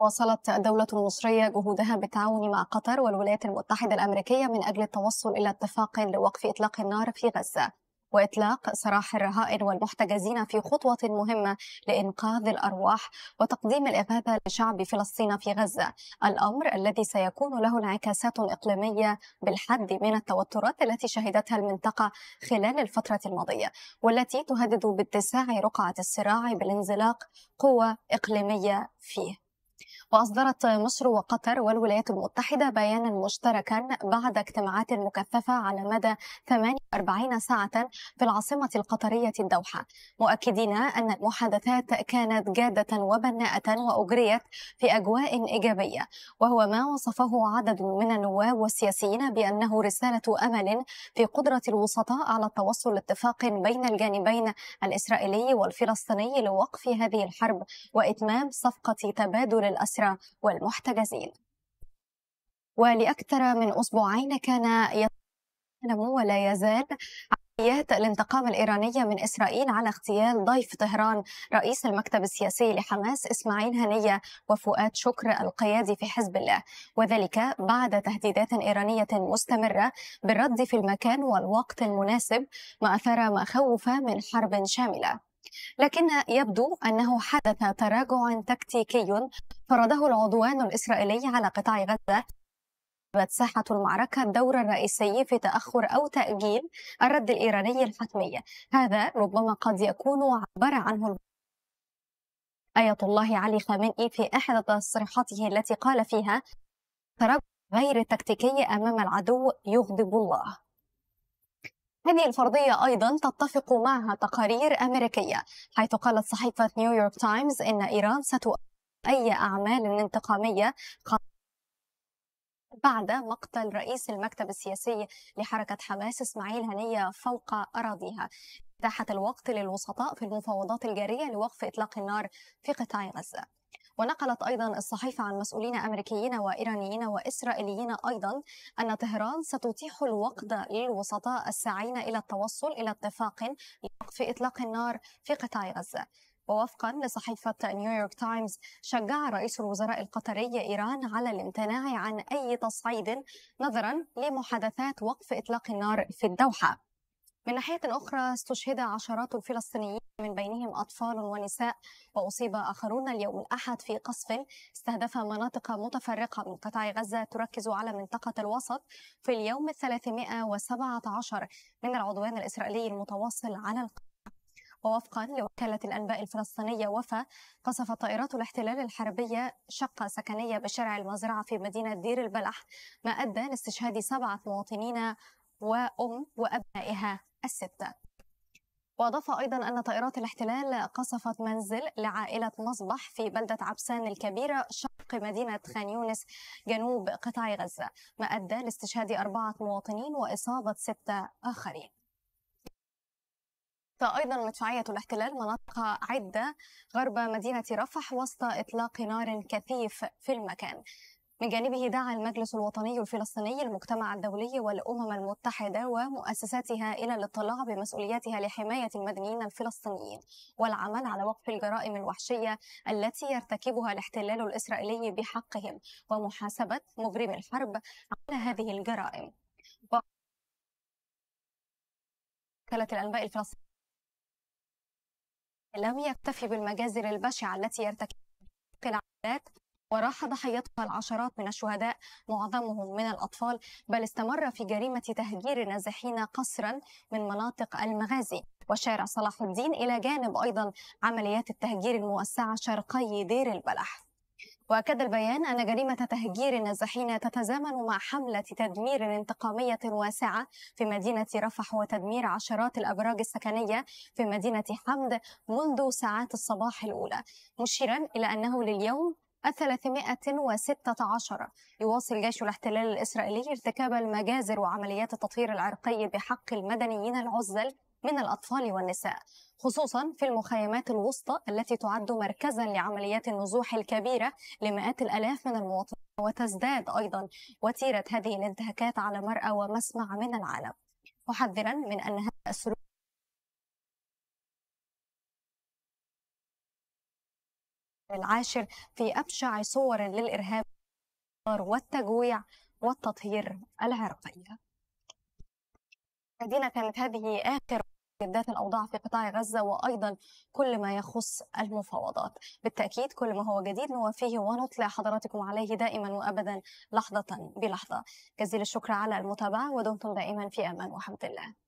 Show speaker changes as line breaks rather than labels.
واصلت دولة مصرية جهودها بالتعاون مع قطر والولايات المتحدة الأمريكية من أجل التوصل إلى اتفاق لوقف إطلاق النار في غزة وإطلاق سراح الرهائن والمحتجزين في خطوة مهمة لإنقاذ الأرواح وتقديم الإغاثة لشعب فلسطين في غزة الأمر الذي سيكون له انعكاسات إقليمية بالحد من التوترات التي شهدتها المنطقة خلال الفترة الماضية والتي تهدد باتساع رقعة الصراع بالانزلاق قوى إقليمية فيه وأصدرت مصر وقطر والولايات المتحدة بيانا مشتركا بعد اجتماعات مكثفة على مدى 48 ساعة في العاصمة القطرية الدوحة مؤكدين أن المحادثات كانت جادة وبناءة وأجريت في أجواء إيجابية وهو ما وصفه عدد من النواب والسياسيين بأنه رسالة أمل في قدرة الوسطاء على التوصل لاتفاق بين الجانبين الإسرائيلي والفلسطيني لوقف هذه الحرب وإتمام صفقة تبادل الأسرى والمحتجزين ولأكثر من أسبوعين كان ينمو ولا يزال عمليات الانتقام الإيرانية من إسرائيل على اغتيال ضيف طهران رئيس المكتب السياسي لحماس إسماعيل هنية وفؤاد شكر القيادي في حزب الله وذلك بعد تهديدات إيرانية مستمرة بالرد في المكان والوقت المناسب ما أثار ما خوف من حرب شاملة لكن يبدو أنه حدث تراجع تكتيكي فرضه العدوان الإسرائيلي على قطاع غزة ساحة المعركة الدور الرئيسي في تأخر أو تأجيل الرد الإيراني الحتمي هذا ربما قد يكون عبر عنه آية الله علي خامنئي في إحدى تصريحاته التي قال فيها تراجع غير تكتيكي أمام العدو يغضب الله هذه الفرضية أيضا تتفق معها تقارير أمريكية حيث قالت صحيفة نيويورك تايمز إن إيران ستؤكد أي أعمال انتقامية بعد مقتل رئيس المكتب السياسي لحركة حماس إسماعيل هنية فوق أراضيها إتاحة الوقت للوسطاء في المفاوضات الجارية لوقف إطلاق النار في قطاع غزة ونقلت أيضا الصحيفة عن مسؤولين أمريكيين وإيرانيين وإسرائيليين أيضا أن طهران ستتيح الوقت للوسطاء الساعين إلى التوصل إلى اتفاق لوقف إطلاق النار في قطاع غزة ووفقا لصحيفة نيويورك تايمز شجع رئيس الوزراء القطري إيران على الامتناع عن أي تصعيد نظرا لمحادثات وقف إطلاق النار في الدوحة من ناحية أخرى استشهد عشرات الفلسطينيين من بينهم أطفال ونساء وأصيب آخرون اليوم الأحد في قصف استهدف مناطق متفرقة من قطاع غزة تركز على منطقة الوسط في اليوم الثلاثمائة وسبعة عشر من العدوان الإسرائيلي المتواصل على القطاع ووفقا لوكالة الأنباء الفلسطينية وفا قصفت طائرات الاحتلال الحربية شقة سكنية بشارع المزرعة في مدينة دير البلح ما أدى لاستشهاد سبعة مواطنين وأم وأبنائها الستة وأضاف أيضا أن طائرات الاحتلال قصفت منزل لعائلة مصبح في بلدة عبسان الكبيرة شرق مدينة خان يونس جنوب قطاع غزة ما أدى لاستشهاد أربعة مواطنين وإصابة ستة آخرين أيضا مدفعية الاحتلال مناطق عدة غرب مدينة رفح وسط إطلاق نار كثيف في المكان من جانبه دعا المجلس الوطني الفلسطيني المجتمع الدولي والأمم المتحدة ومؤسساتها إلى الاطلاع بمسؤولياتها لحماية المدنيين الفلسطينيين والعمل على وقف الجرائم الوحشية التي يرتكبها الاحتلال الإسرائيلي بحقهم ومحاسبة مجرمي الحرب على هذه الجرائم. وكالة الأنباء الفلسطينية لم يكتفي بالمجازر البشعة التي يرتكبها وراح ضحيتها العشرات من الشهداء معظمهم من الأطفال بل استمر في جريمة تهجير النازحين قسرا من مناطق المغازي وشارع صلاح الدين إلى جانب أيضا عمليات التهجير الموسعة شرقي دير البلح وأكد البيان أن جريمة تهجير النازحين تتزامن مع حملة تدمير انتقامية واسعة في مدينة رفح وتدمير عشرات الأبراج السكنية في مدينة حمد منذ ساعات الصباح الأولى مشيرا إلى أنه لليوم 316 يواصل جيش الاحتلال الإسرائيلي ارتكاب المجازر وعمليات التطهير العرقي بحق المدنيين العزل من الأطفال والنساء خصوصا في المخيمات الوسطى التي تعد مركزا لعمليات النزوح الكبيرة لمئات الألاف من المواطنين وتزداد أيضا وتيرة هذه الانتهاكات على مرأى ومسمع من العالم محذرا من أن هذا السلوك العاشر في أبشع صور للإرهاب والتجويع والتطهير العراقية هذه كانت هذه آخر جدات الأوضاع في قطاع غزة وأيضا كل ما يخص المفاوضات بالتأكيد كل ما هو جديد نوافيه ونطلع حضراتكم عليه دائما وأبدا لحظة بلحظة جزيل الشكر على المتابعة ودمتم دائما في أمان وحمد الله